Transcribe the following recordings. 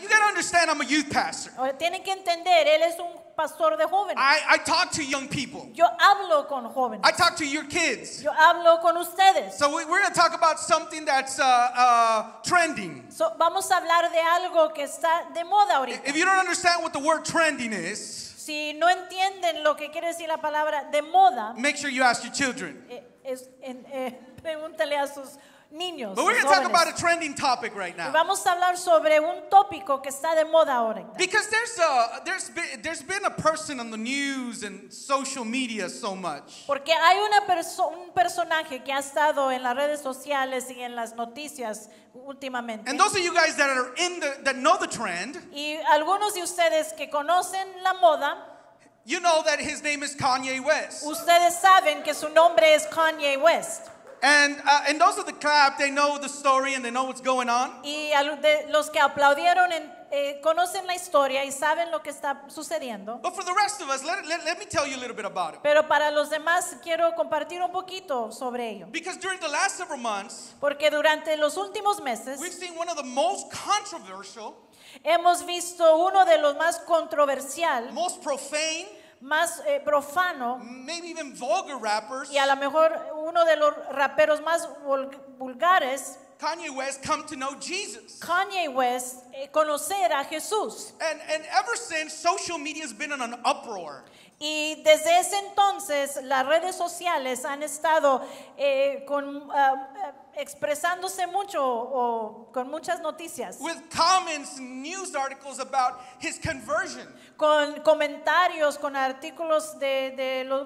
You got to understand, I'm a youth pastor. tienen que entender, él es un pastor de jóvenes. I, I talk to young people. Yo hablo con jóvenes. I talk to your kids. Yo hablo con ustedes. So we, we're going to talk about something that's uh, uh, trending. So, vamos a hablar de algo que está de moda ahorita. If you don't understand what the word trending is, Si no entienden lo que quiere decir la palabra de moda, make sure you ask your children. Eh, es- en- eh, pregúntale a sus niños. But we're going to talk about a trending topic right now. Vamos a hablar sobre un tópico que está de moda ahora. Because there's a there's been there's been a person on the news and social media so much. Porque hay una persona un personaje que ha estado en las redes sociales y en las noticias últimamente. And those of you guys that are in the that know the trend. Y algunos de ustedes que conocen la moda. You know that his name is Kanye West. Ustedes saben que su nombre es Kanye West. Y los, que aplaudieron eh, conocen la historia y saben lo que está sucediendo. Pero para los demás quiero compartir un poquito sobre ello. porque durante los últimos meses, hemos visto uno de los más controversial, most profane, más eh, profano maybe even vulgar rappers. y a lo mejor uno de los raperos más vulgares Kanye West come to know Jesus. Kanye West eh, conocer a Jesús. And, and ever since social media has been in an uproar. Y desde ese entonces las redes sociales han estado eh, con, eh, expresándose mucho o con muchas noticias. Con comentarios, con artículos de,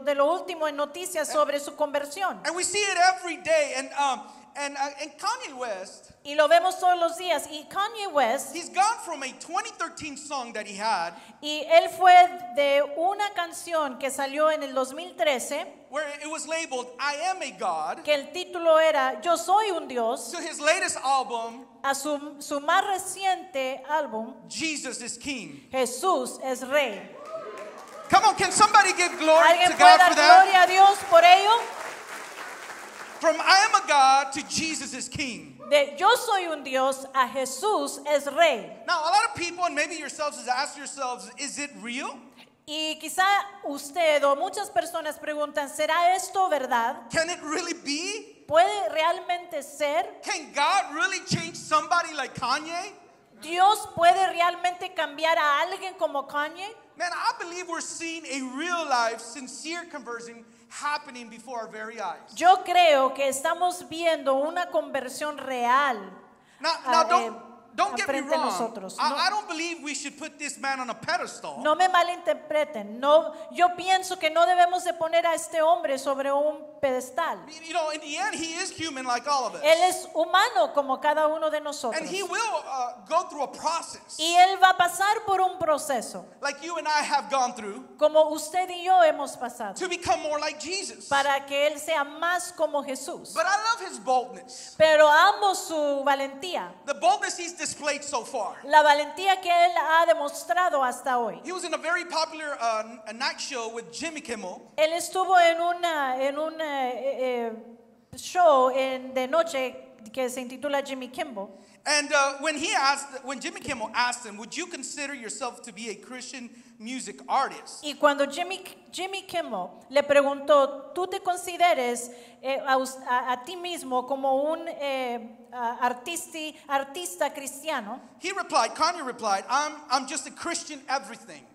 de, lo, último en noticias eh. sobre su conversión. Y we see it every day um, And, uh, and Kanye West, y lo vemos todos los días. Y Kanye West, he's gone from a 2013 song that he had, y él fue de una canción que salió en el 2013, where it was labeled "I Am a God", que el título era Yo soy un dios, to his latest album, a su, su más reciente álbum, Jesus is King. Jesús es rey. Come on, can somebody give glory to God for that? gloria a Dios por ello? From I am a God to Jesus is King. De yo soy un Dios a Jesús es Rey. Now, a lot of people, and maybe yourselves, has asked yourselves, is it real? Y quizá usted o muchas personas preguntan, ¿será esto verdad? Can it really be? ¿Puede realmente ser? Can God really change somebody like Kanye? ¿Dios puede realmente cambiar a alguien como Kanye? Man, I believe we're seeing a real life, sincere conversion happening before our very eyes. Yo creo que estamos viendo una conversión real. Now, ah, now don't, eh, don't get me wrong. Nosotros. no, I don't believe we should put this man on a pedestal. No me malinterpreten. No, yo pienso que no debemos de poner a este hombre sobre un pedestal. Él es humano como cada uno de nosotros. Uh, y él va a pasar por un proceso. Como usted y yo hemos pasado. Para que él sea más como Jesús. Pero amo su valentía. La valentía que él ha demostrado hasta hoy. Él estuvo en una en una eh, eh, show en, de noche que se intitula Jimmy Kimmel. And uh, when he asked, when Jimmy Kimmel asked him, "Would you consider yourself to be a Christian music artist?" Y cuando Jimmy Jimmy Kimmel le preguntó, "¿Tú te consideres eh, a, a, a, ti mismo como un eh, artista artista cristiano?" He replied, Kanye replied, "I'm I'm just a Christian everything."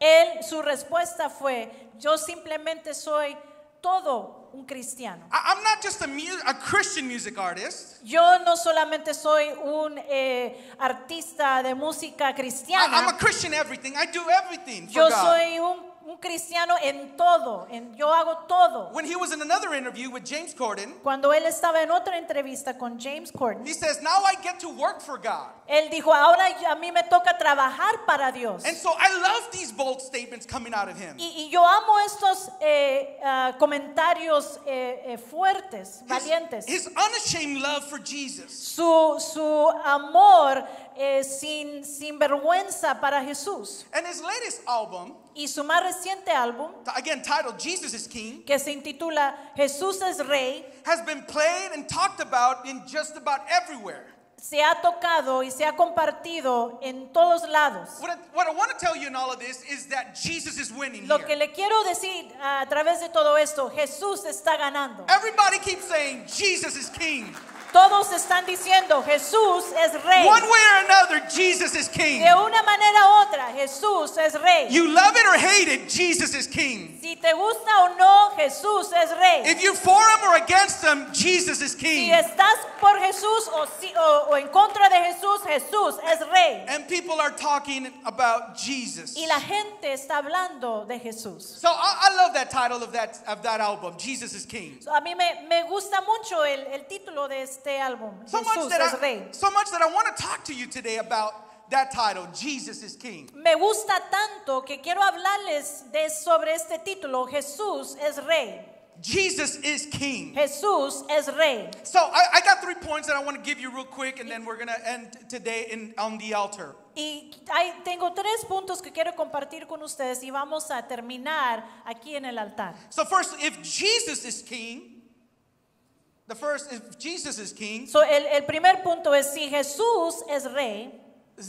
Él su respuesta fue, "Yo simplemente soy todo un cristiano. I, am not just a, mu- a Christian music artist. Yo no solamente soy un eh, artista de música I, cristiana. am a Christian everything. I do everything for Yo God. soy un un cristiano en todo, en yo hago todo. When he was in another interview with James Corden, Cuando él estaba en otra entrevista con James Corden, he says, "Now I get to work for God." Él dijo, "Ahora a mí me toca trabajar para Dios." And so I love these bold statements coming out of him. Y, y yo amo estos eh, uh, comentarios eh, eh, fuertes, his, valientes. His unashamed love for Jesus. Su su amor eh, sin sin vergüenza para Jesús. And his latest album y su más reciente álbum, again titled Jesus is King, que se intitula Jesús es Rey, has been played and talked about in just about everywhere. Se ha tocado y se ha compartido en todos lados. What I, what I want to tell you in all of this is that Jesus is winning Lo que le quiero decir a través de todo esto, Jesús está ganando. Everybody keeps saying Jesus is King. Todos están diciendo Jesús es rey. One way or another, Jesus is king. De una manera u otra, Jesús es rey. You love it or hate it, Jesus is king. Si te gusta o no, Jesús es rey. If you're for him em or against him, em, Jesus is king. Si estás por Jesús o, o, en contra de Jesús, Jesús es rey. And people are talking about Jesus. Y la gente está hablando de Jesús. So I, I love that title of that of that album, Jesus is king. So a mí me, me gusta mucho el, el título de este álbum. So Jesús es So much that I want to talk to you today about that title, Jesus is King. Me gusta tanto que quiero hablarles de sobre este título, Jesús es rey. Jesus is king. Jesús es rey. So I, I, got three points that I want to give you real quick, and then we're going to end today in, on the altar. Y tengo tres puntos que quiero compartir con ustedes y vamos a terminar aquí en el altar. So first, if Jesus is king. The first, if Jesus is king, so el, el primer punto es si Jesús es rey,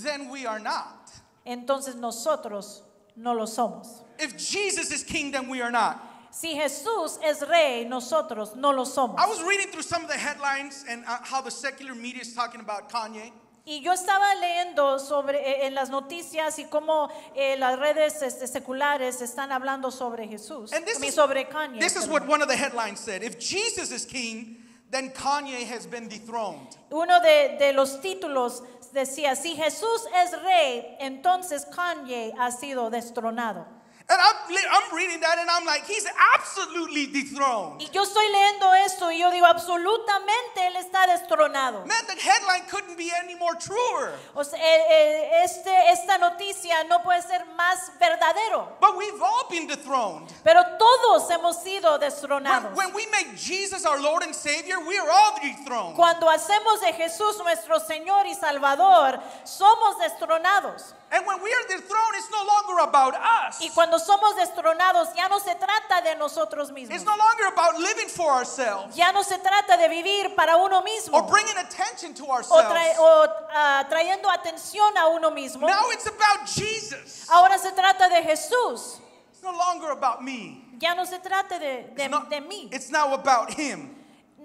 then we are not. entonces nosotros no lo somos. If Jesus is king, then we are not. Si Jesús es rey, nosotros no lo somos. I was reading through some of the headlines and uh, how the secular media is talking about Kanye. Y yo estaba leyendo sobre eh, en las noticias y cómo eh, las redes este, seculares están hablando sobre Jesús y sobre Kanye. This is what one of the headlines said. If Jesus is king, then Kanye has been dethroned. Uno de, de los títulos decía, si Jesús es rey, entonces Kanye ha sido destronado. And I'm, I'm reading that and I'm like, he's absolutely dethroned. Y yo estoy leyendo esto y yo digo, absolutamente él está destronado. Man, the headline couldn't be any more truer. O sea, eh, eh, este, esta noticia no puede ser más verdadero. But we've all been dethroned. Pero todos hemos sido destronados. When, when we make Jesus our Lord and Savior, we are all dethroned. Cuando hacemos de Jesús nuestro Señor y Salvador, somos destronados. And when we are dethroned, it's no longer about us. Y cuando somos destronados, ya no se trata de nosotros mismos. It's no longer about living for ourselves. Ya no se trata de vivir para uno mismo. Or bringing attention to ourselves. O, tra o uh, trayendo atención a uno mismo. Now it's about Jesus. Ahora se trata de Jesús. It's no longer about me. Ya no se trata de, de, not, de mí. It's now about him.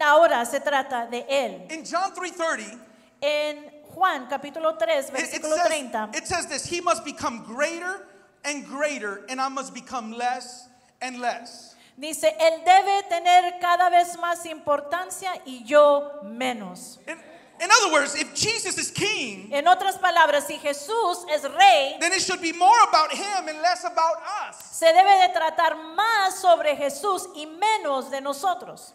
Ahora se trata de él. In John 3:30, en Juan capítulo 3 versículo it, it says, 30. It says this, he must become greater and greater, and I must become less and less. Dice, él debe tener cada vez más importancia y yo menos. In, in other words, if Jesus is king, en otras palabras, si Jesús es rey, then it should be more about him and less about us. Se debe de tratar más sobre Jesús y menos de nosotros.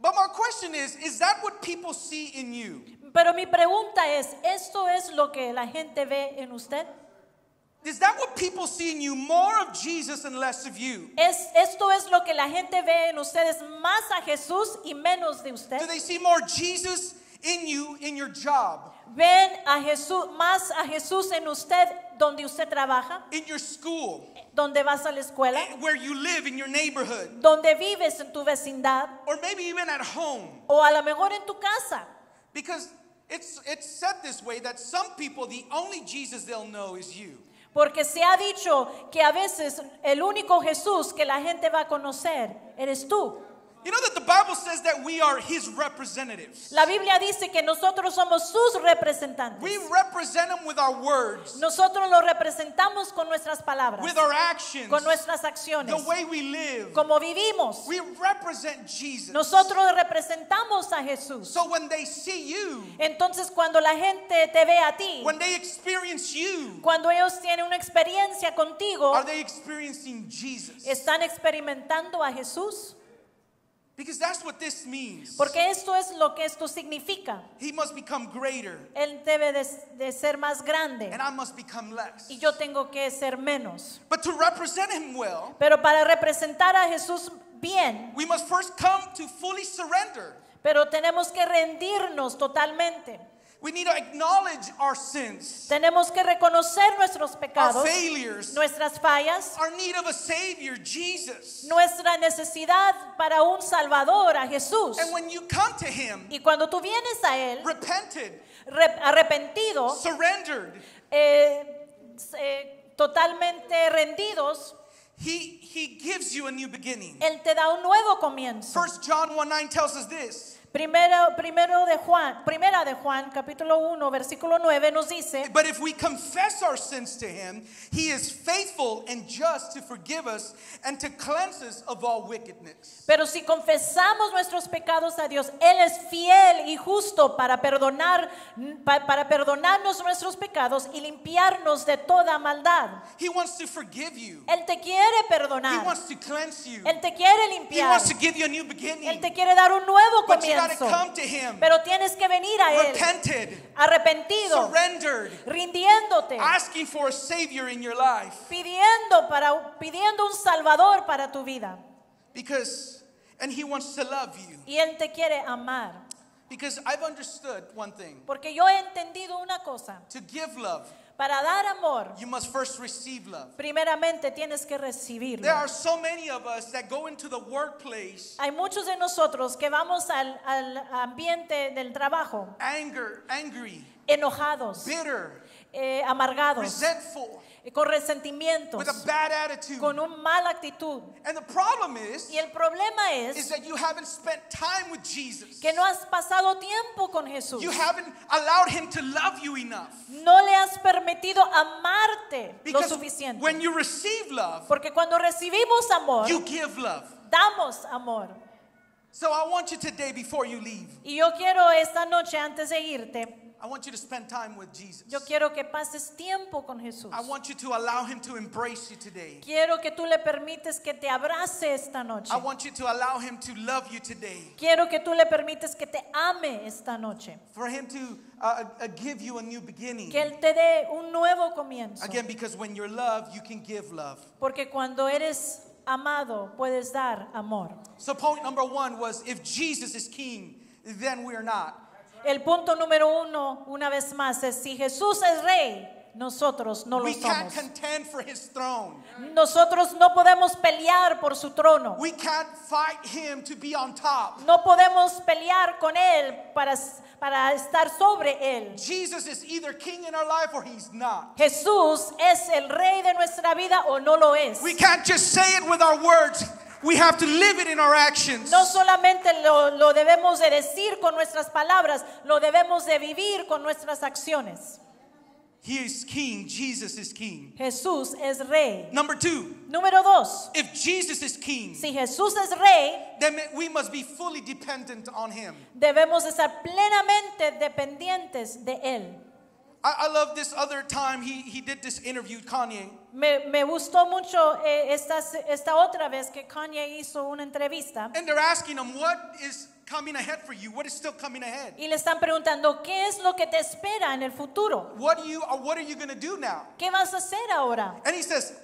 But my question is, is that what people see in you? Pero mi pregunta es, ¿esto es lo que la gente ve en usted? Is that what people see in you? More of Jesus and less of you. Es, esto es lo que la gente ve en ustedes, más a Jesús y menos de usted. Do they see more Jesus in you in your job? Ven a Jesús, más a Jesús en usted donde usted trabaja. In your school. Donde vas a la escuela. Eh, where you live in your neighborhood. Donde vives en tu vecindad. Or maybe even at home. O a lo mejor en tu casa. Because it's it's said this way that some people the only Jesus they'll know is you. Porque se ha dicho que a veces el único Jesús que la gente va a conocer eres tú. La Biblia dice que nosotros somos sus representantes. We represent him with our words. Nosotros lo representamos con nuestras palabras. With our actions. Con nuestras acciones. The way we live. Como vivimos. We represent Jesus. Nosotros representamos a Jesús. So when they see you, entonces cuando la gente te ve a ti, when they experience you, cuando ellos tienen una experiencia contigo, are they experiencing Jesus? ¿Están experimentando a Jesús? Porque esto es lo que esto significa. Él debe de, ser más grande. Y yo tengo que ser menos. Pero para representar a Jesús bien, Pero tenemos que rendirnos totalmente. We need to acknowledge our sins, Tenemos que reconocer nuestros pecados, our failures, nuestras fallas, our need of a Savior, Jesus. nuestra necesidad para un Salvador, a Jesús. And when you come to him, y cuando tú vienes a Él, repented, arrepentido, surrendered, eh, eh, totalmente rendidos, he, he gives you a new beginning. Él te da un nuevo comienzo. 1 John 1 9 tells us this. Primero, primero de Juan, primera de Juan, capítulo 1, versículo 9 nos dice, Pero si confesamos nuestros pecados a Dios, él es fiel y justo para perdonar para perdonarnos nuestros pecados y limpiarnos de toda maldad. Él te quiere perdonar. Él te quiere limpiar. Él te quiere dar un nuevo comienzo. Pero tienes que venir a Él arrepentido, rindiéndote, pidiendo, para, pidiendo un Salvador para tu vida. Because, Y Él te quiere amar. Porque yo he entendido una cosa. To give love. Para dar amor, Primeramente tienes que recibirlo. Hay muchos de nosotros que vamos al, al ambiente del trabajo. Enojados. Eh, amargados. Resentful eh, con resentimientos, con una mala actitud. y el problema es que no has pasado tiempo con Jesús. No le has permitido amarte lo suficiente. Porque cuando recibimos amor, damos amor. Y yo quiero esta noche antes de irte I want you to spend time with Jesus. Yo quiero que pases tiempo con Jesús. I want you to allow him to embrace you today. Quiero que tú le permites que te abrace esta noche. I want you to allow him to love you today. Quiero que tú le permites que te ame esta noche. For him to uh, uh, uh give you a new beginning. Que él te dé un nuevo comienzo. Again because when you're loved, you can give love. Porque cuando eres amado, puedes dar amor. So point number 1 was if Jesus is king, then we're not. El punto número uno, una vez más, es si Jesús es rey, nosotros no lo somos. Nosotros no podemos pelear por su trono. No podemos pelear con él para para estar sobre él. Jesús es el rey de nuestra vida o no lo es. We have to live it in our actions. No solamente lo, lo debemos de decir con nuestras palabras, lo debemos de vivir con nuestras acciones. He is king. Jesus is king. Jesús es rey. Number two. Número dos. If Jesus is king, si Jesús es rey, then we must be fully dependent on him. Debemos estar plenamente dependientes de él. I, I love this other time he, he did this interview, Kanye. Me, me gustó mucho eh, esta, esta otra vez que Kanye hizo una entrevista. And they're asking him, what is coming ahead for you? What is still coming ahead? Y le están preguntando qué es lo que te espera en el futuro. What do you uh, what are you going to do now? ¿Qué vas a hacer ahora? And he says,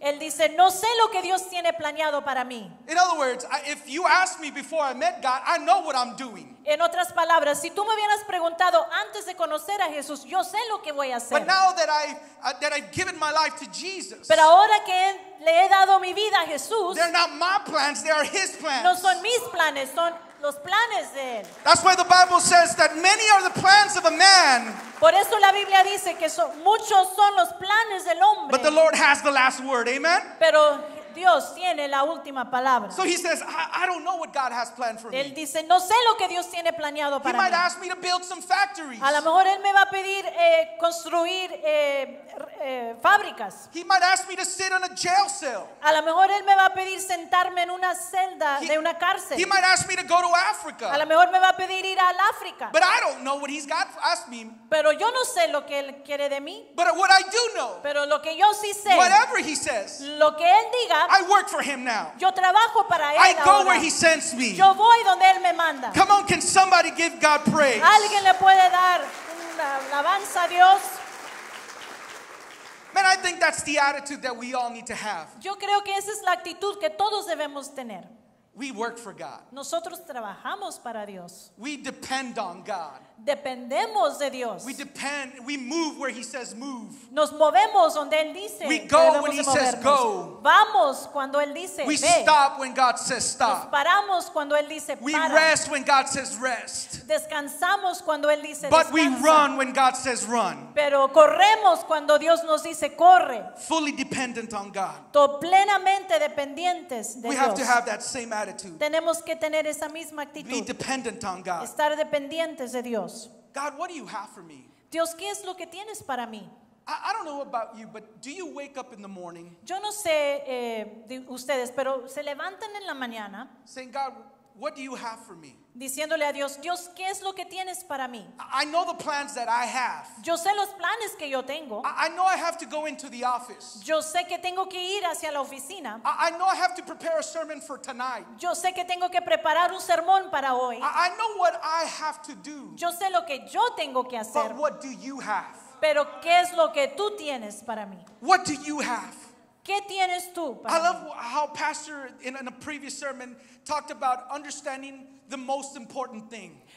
Él dice, no sé lo que Dios tiene planeado para mí. En otras palabras, si tú me hubieras preguntado antes de conocer a Jesús, yo sé lo que voy a hacer. Pero ahora que le he dado mi vida a Jesús, No son mis planes, son los planes de él. That's why the Bible says that many are the plans of a man. Por eso la Biblia dice que son muchos son los planes del hombre. But the Lord has the last word. Amen. Pero Dios tiene la última palabra. Él dice, no sé lo que Dios tiene planeado para mí. A lo mejor Él me va a pedir construir fábricas. a lo mejor Él me va a pedir sentarme en una celda de una cárcel. A lo mejor me va a pedir ir al África. Pero yo no sé lo que Él quiere de mí. Pero lo que yo sí sé, lo que Él diga, I work for him now. Yo trabajo para él I go ahora. where he sends me. Yo voy donde él me manda. Come on, can somebody give God praise? Alguien le puede dar una alabanza a Dios. Man, I think that's the attitude that we all need to have. Yo creo que esa es la actitud que todos debemos tener. We work for God. Nosotros trabajamos para Dios. We depend on God. Dependemos de Dios. We depend, we move where he says move. Nos movemos donde él dice. We go when he says go. Vamos cuando él dice We ve. stop when God says stop. Nos paramos cuando él dice para. We rest when God says rest. Descansamos cuando él dice But descansa. we run when God says run. Pero corremos cuando Dios nos dice corre. Fully dependent on God. To plenamente dependientes de we Dios. We have to have that same attitude tenemos que tener esa misma actitud. Estar dependientes de Dios. Dios, ¿qué es lo que tienes para mí? Yo no sé eh, de ustedes, pero se levantan en la mañana. Saying, God, What do you have for me? Diciéndole a Dios, Dios, ¿qué es lo que tienes para mí? I know the plans that I have. Yo sé los planes que yo tengo. I, I know I have to go into the office. Yo sé que tengo que ir hacia la oficina. I, I know I have to prepare a sermon for tonight. Yo sé que tengo que preparar un sermón para hoy. I, I know what I have to do. Yo sé lo que yo tengo que hacer. But what do you have? Pero ¿qué es lo que tú tienes para mí? What do you have? ¿Qué tienes tú? Pastor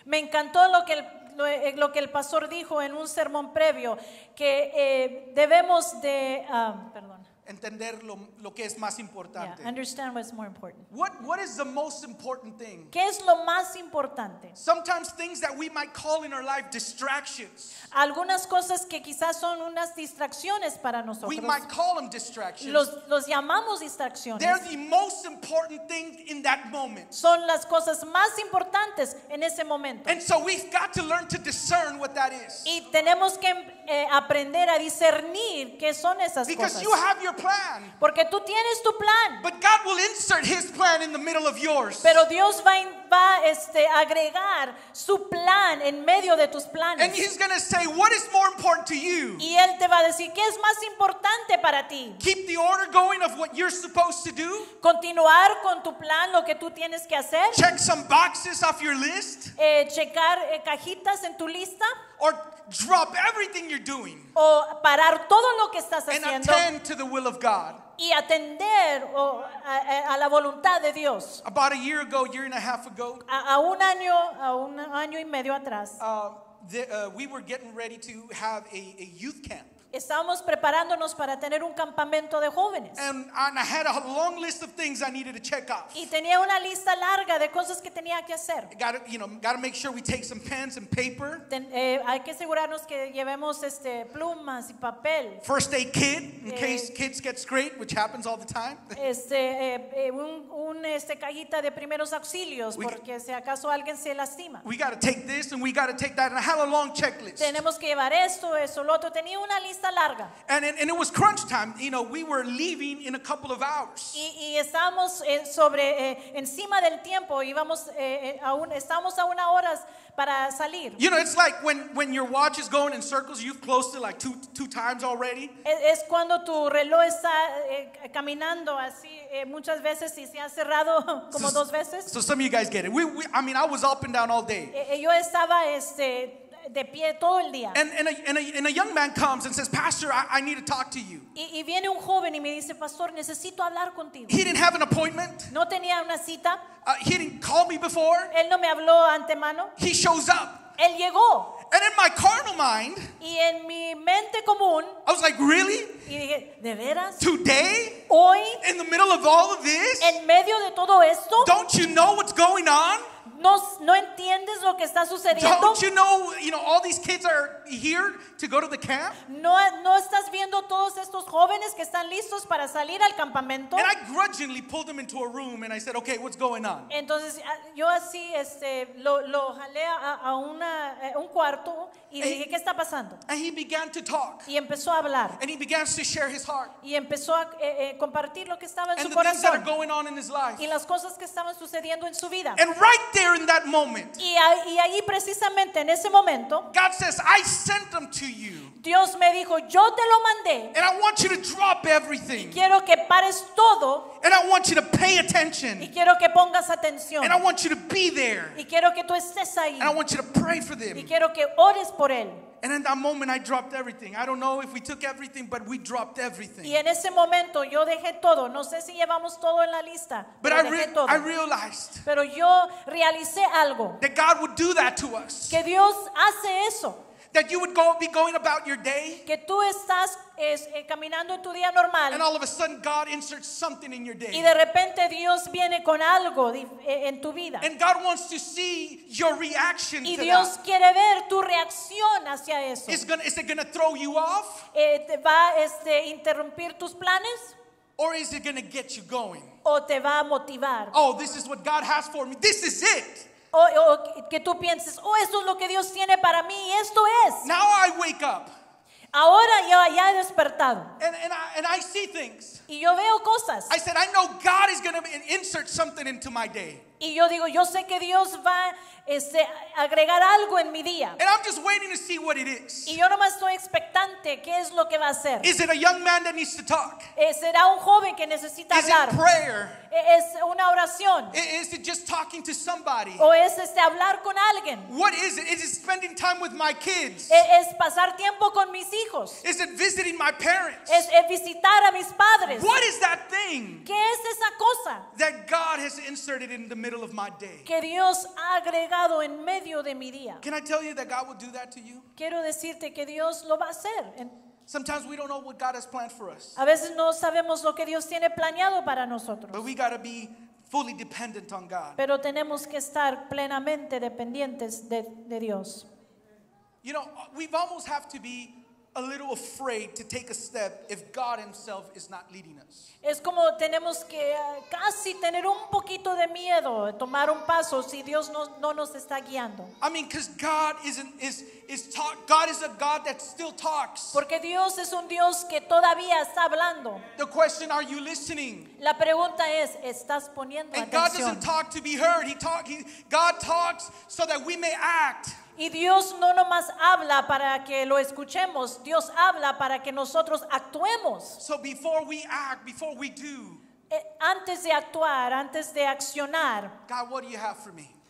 Me encantó lo que el eh, lo que el pastor dijo en un sermón previo que eh, debemos de ah, perdón entender lo, lo que es más importante. Yeah, understand what's more important. What, what is the most important thing? ¿Qué es lo más importante? Sometimes things that we might call in our life distractions. Algunas cosas que quizás son unas distracciones para nosotros. We might call them distractions. Los, los llamamos distracciones. They're the most important thing in that moment. Son las cosas más importantes en ese momento. And so we've got to learn to discern what that is. Y tenemos que eh, aprender a discernir qué son esas Because cosas. You have your plan. Porque tú tienes tu plan. But God will insert his plan in the middle of yours. Pero Dios va va este agregar su plan en medio de tus planes. And he's going to say what is more important to you. Y él te va a decir qué es más importante para ti. Keep the order going of what you're supposed to do. Continuar con tu plan lo que tú tienes que hacer. Check some boxes off your list. Eh, checar eh, cajitas en tu lista. Or drop everything you're doing o parar todo lo que estás and attend to the will of God. y atender o, a, a, la voluntad de Dios. About a year ago, year and a half ago, a, a un año, a un año y medio atrás, uh, the, uh, we were getting ready to have a, a youth camp. Estábamos preparándonos para tener un campamento de jóvenes. Y tenía una lista larga de cosas que tenía que hacer. Eh, hay que asegurarnos que llevemos este plumas y papel. First aid kit in eh, case kids scraped, which happens all the time. Este eh, un, este cajita de primeros auxilios porque si acaso alguien se lastima. Tenemos que llevar esto, eso, lo otro. Tenía una lista lista larga. And and it was crunch time. You know, we were leaving in a couple of hours. Y, y estábamos eh, sobre eh, encima del tiempo. Íbamos eh, eh aún estamos a una horas para salir. You know, it's like when when your watch is going in circles, you've closed it like two two times already. Es, es cuando tu reloj está eh, caminando así eh, muchas veces y se ha cerrado como so, dos veces. So some of you guys get it. We, we I mean, I was up and down all day. Eh, eh yo estaba este de pie todo el día. And, and, a, and, a, and a young man comes and says, Pastor, I, I need to talk to you. Y, viene un joven y me dice, Pastor, necesito hablar contigo. He didn't have an appointment. No tenía una cita. Uh, he didn't call me before. Él no me habló antemano. He shows up. Él llegó. And in my carnal mind, y en mi mente común, I was like, really? Y dije, ¿De veras? Today? Hoy? In the middle of all of this? En medio de todo esto? Don't you know what's going on? ¿No, entiendes lo que está sucediendo? ¿No, estás viendo todos estos jóvenes que están listos para salir al campamento? Entonces yo así este, lo, lo jalé a, una, eh, un cuarto y eh, dije, ¿qué está pasando? Y empezó a hablar. Y empezó a eh, compartir lo que estaba en su corazón. Y las cosas que estaban sucediendo en su vida. right there in that moment, y, y allí precisamente en ese momento, God says, I sent them to you. Dios me dijo, yo te lo mandé. And I want you to drop everything. Y quiero que pares todo. And I want you to pay attention. Y quiero que pongas atención. And I want you to be there. Y quiero que tú estés ahí. And I want you to pray for them. Y quiero que ores por él. And in that moment I dropped everything. I don't know if we took everything, but we dropped everything. Y en ese momento yo dejé todo. No sé si llevamos todo en la lista. But I, re todo. I realized. Pero yo realicé algo. That God would do that to us. Que Dios hace eso. that you would go, be going about your day. Que tú estás es, eh, caminando en tu día normal. And all of a sudden God inserts something in your day. Y de repente Dios viene con algo eh, en tu vida. And God wants to see your reaction y to Dios that. quiere ver tu reacción hacia eso. Is, gonna, is it going to throw you off? Eh, te ¿Va este, interrumpir tus planes? Or is it going to get you going? O te va a motivar. Oh, this is what God has for me. This is it. O, que tú pienses, oh, esto es lo que Dios tiene para mí, esto es. Now I wake up. Ahora yo ya he despertado. And, I, and I see things. Y yo veo cosas. I said, I know God is going to insert something into my day. Y yo digo, yo sé que Dios va este, agregar algo en mi día. And I'm just waiting to see what it is. Y yo nomás estoy expectante qué es lo que va a hacer. Is it a young man that needs to talk? Eh, ¿Será un joven que necesita is hablar? It prayer? Eh, ¿Es una oración? Eh, is it just talking to somebody? ¿O es este, hablar con alguien? What is it? Is it spending time with my kids? ¿Es pasar tiempo con mis hijos? Is it visiting my parents? ¿Es visitar a mis padres? What is that thing? ¿Qué es esa cosa? That God has inserted in the middle que Dios ha agregado en medio de mi día. Quiero decirte que Dios lo va a hacer. A veces no sabemos lo que Dios tiene planeado para nosotros. Pero tenemos que estar plenamente dependientes de, de Dios. You know, we've almost have to be a little afraid to take a step if God himself is not leading us. Es como tenemos que uh, casi tener un poquito de miedo, tomar un paso si Dios no, no nos está guiando. I mean cuz God isn't is is talk God is a God that still talks. Porque Dios es un Dios que todavía está hablando. The question are you listening? La pregunta es, ¿estás poniendo And atención? God doesn't talk to be heard. He talk he, God talks so that we may act. Y Dios no más habla para que lo escuchemos, Dios habla para que nosotros actuemos. So before we act, before we do, eh, antes de actuar, antes de accionar, God,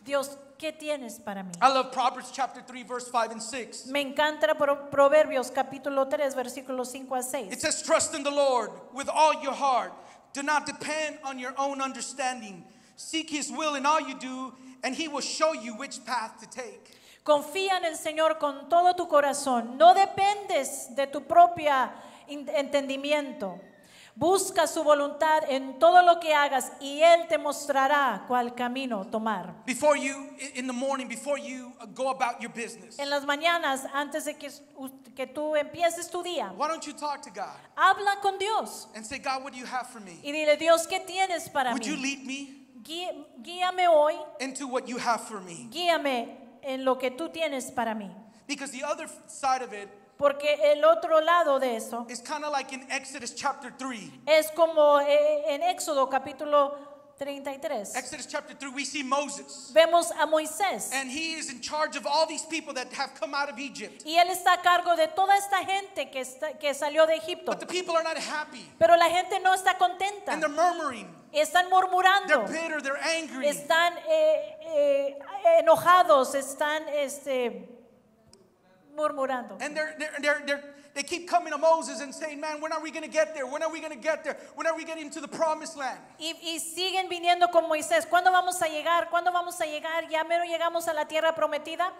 Dios, ¿qué tienes para mí? I love Proverbs chapter 3 verse 5 and 6. Me encanta Proverbios capítulo 3 versículos 5 a 6. It says trust in the Lord with all your heart. Do not depend on your own understanding. Seek his will in all you do and he will show you which path to take. Confía en el Señor con todo tu corazón. No dependes de tu propio entendimiento. Busca su voluntad en todo lo que hagas y él te mostrará cuál camino tomar. En las mañanas antes de que, que tú empieces tu día. Why don't you talk to God? Habla con Dios. Y dile Dios, ¿qué tienes para mí? you lead me? guíame hoy. Into what you have for me en lo que tú tienes para mí. Because the other side of it Porque el otro lado de eso is like in Exodus chapter 3. es como eh, en Éxodo capítulo Exodus chapter 3, we see Moses. Vemos a Moisés. And he is in charge of all these people that have come out of Egypt. Y él está a cargo de toda esta gente que, está, que salió de Egipto. But the people are not happy. Pero la gente no está contenta. And they're murmuring. Están murmurando. They're bitter, they're angry. Están eh, eh, enojados, están este, murmurando. And they're, they're, they're, they're y, siguen viniendo con Moisés. ¿Cuándo vamos a llegar? ¿Cuándo vamos a llegar? Ya menos llegamos a la tierra prometida.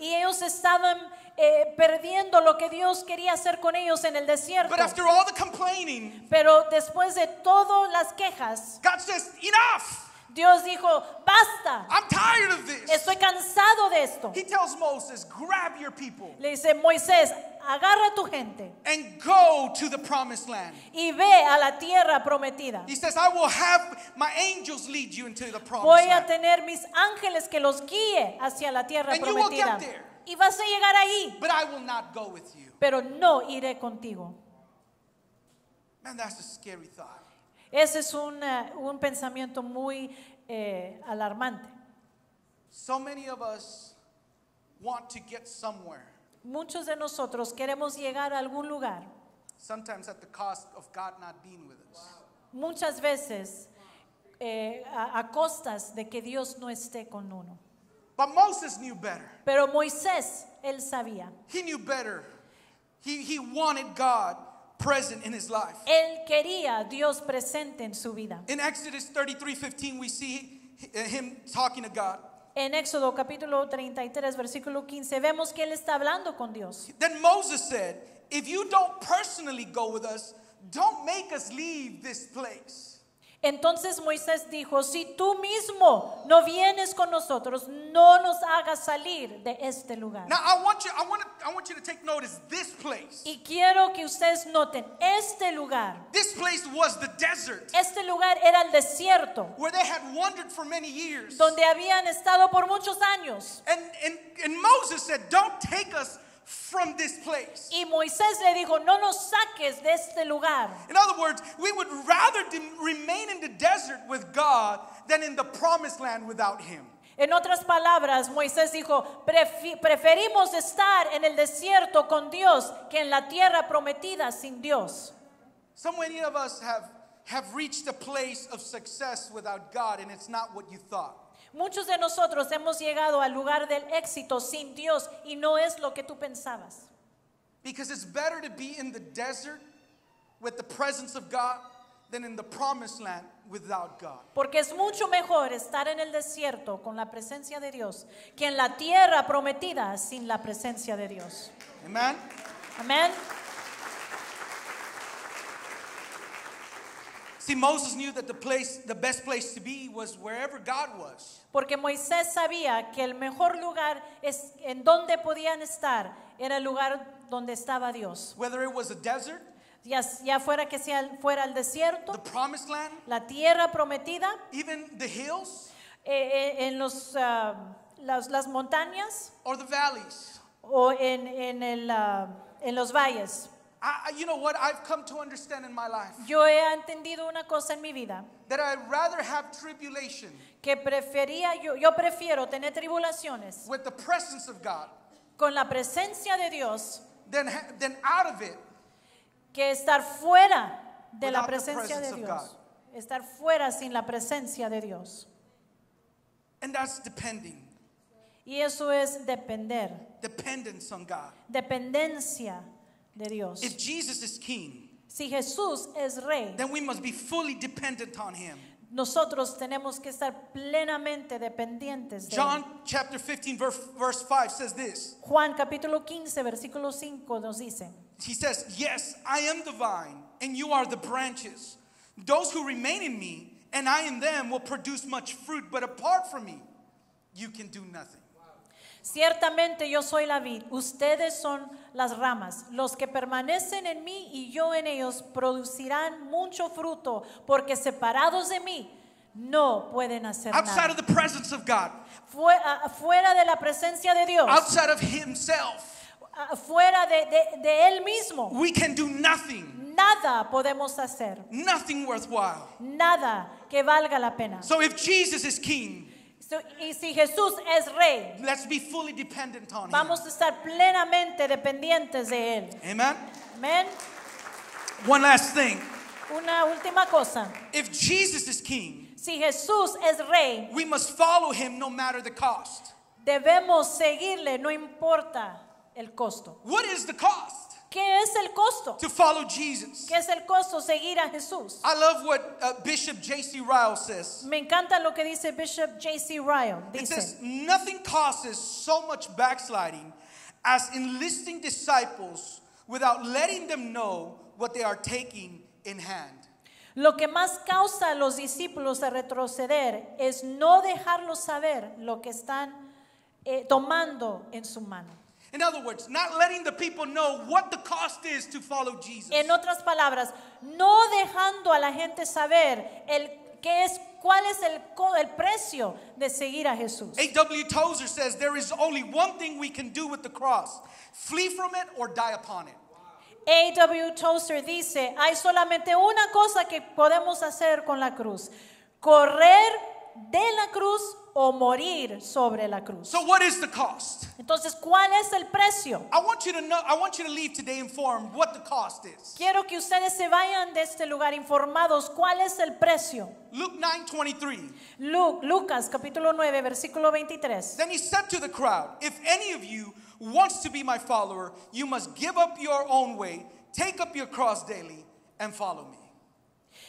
Y ellos estaban eh, perdiendo lo que Dios quería hacer con ellos en el desierto. Pero después de todas las quejas, God says, enough! Dios dijo, basta. Estoy cansado de esto. Le dice Moisés, agarra tu gente. Y ve a la tierra prometida. Voy a tener mis ángeles que los guíe hacia la tierra prometida. Y vas a llegar ahí. Pero no iré contigo. Man, that's a scary thought. Ese es una, un pensamiento muy eh, alarmante. So many of us want to get somewhere. Muchos de nosotros queremos llegar a algún lugar. Sometimes at the cost of God not being with us. Muchas veces eh, a, a, costas de que Dios no esté con uno. But Moses knew better. Pero Moisés él sabía. He knew better. He, he wanted God. present in his life. Él quería Dios presente en su vida. In Exodus 33:15 we see him talking to God. En Éxodo capítulo 33 versículo 15 vemos que él está hablando con Dios. Then Moses said, if you don't personally go with us, don't make us leave this place. Entonces Moisés dijo, si tú mismo no vienes con nosotros, no nos hagas salir de este lugar. Y quiero que ustedes noten este lugar. este lugar era el desierto. Donde habían estado por muchos años. y and Moses said, don't take us from this place. Y Moisés le dijo, no nos saques de este lugar. In other words, we would rather remain in the desert with God than in the promised land without him. En otras palabras, Moisés dijo, preferimos estar en el desierto con Dios que en la tierra prometida sin Dios. So many of us have, have reached a place of success without God and it's not what you thought. Muchos de nosotros hemos llegado al lugar del éxito sin Dios y no es lo que tú pensabas. Porque es mucho mejor estar en el desierto con la presencia de Dios que en la tierra prometida sin la presencia de Dios. Amén Moses knew that the place, the best place to be was wherever God was. Porque Moisés sabía que el mejor lugar es en donde podían estar era el lugar donde estaba Dios. Whether it was a desert, ya, ya fuera que sea fuera el desierto, the promised land, la tierra prometida, even the hills, eh, eh en los ah, las, las montañas, or the valleys, o en en el ah, en los valles. I, you know what I've come to understand in my life? Yo he entendido una cosa en mi vida. That I'd rather have tribulation. Que prefería yo, yo prefiero tener tribulaciones. With the presence of God. Con la presencia de Dios. Than, than out of it. Que estar fuera de la presencia de Dios. Estar fuera sin la presencia de Dios. And that's depending. Y eso es depender. Dependence on God. Dependencia de Dios. If Jesus is king, si Jesús es rey, then we must be fully dependent on him. Nosotros tenemos que estar plenamente dependientes de John chapter 15 verse, verse 5 says this. Juan capítulo 15 versículo 5 nos dice. He says, "Yes, I am the vine and you are the branches. Those who remain in me and I in them will produce much fruit, but apart from me you can do nothing." Ciertamente yo soy la vid, ustedes son las ramas. Los que permanecen en mí y yo en ellos producirán mucho fruto, porque separados de mí no pueden hacer nada. Ah, ah, fuera de la presencia de Dios. Outside of ah, Fuera de, él mismo. We can do nothing nada podemos hacer. Nothing worthwhile. Nada que valga la pena. So if Jesus is king, So, y si Jesús es rey, Let's be fully dependent on vamos a estar plenamente dependientes de él. Amen. Amen. One last thing. Una última cosa. If Jesus is king, si Jesús es rey, we must follow him no matter the cost. Debemos seguirle no importa el costo. What is the cost? ¿Qué es el costo? To follow Jesus. ¿Qué es el costo seguir a Jesús? I love what uh, Bishop J.C. says. Me encanta lo que dice Bishop J.C. Ryle. Dice, says nothing causes so much backsliding as enlisting disciples without letting them know what they are taking in hand. Lo que más causa a los discípulos a retroceder es no dejarlos saber lo que están eh, tomando en su mano. In other words, not letting the people know what the cost is to follow Jesus. En otras palabras, no dejando a la gente saber el qué es cuál es el, el precio de seguir a Jesús. A.W. Tozer says there is only one thing we can do with the cross. Flee from it or die upon it. A.W. Tozer dice, hay solamente una cosa que podemos hacer con la cruz, correr de la cruz o morir sobre la cruz. So what is the cost? Entonces, ¿cuál es el precio? I want you to know I want you to leave today informed what the cost is. Quiero que ustedes se vayan de este lugar informados cuál es el precio. Luke 9:23. Luke, Lucas capítulo 9 versículo 23. Then he said to the crowd, if any of you wants to be my follower, you must give up your own way, take up your cross daily and follow me.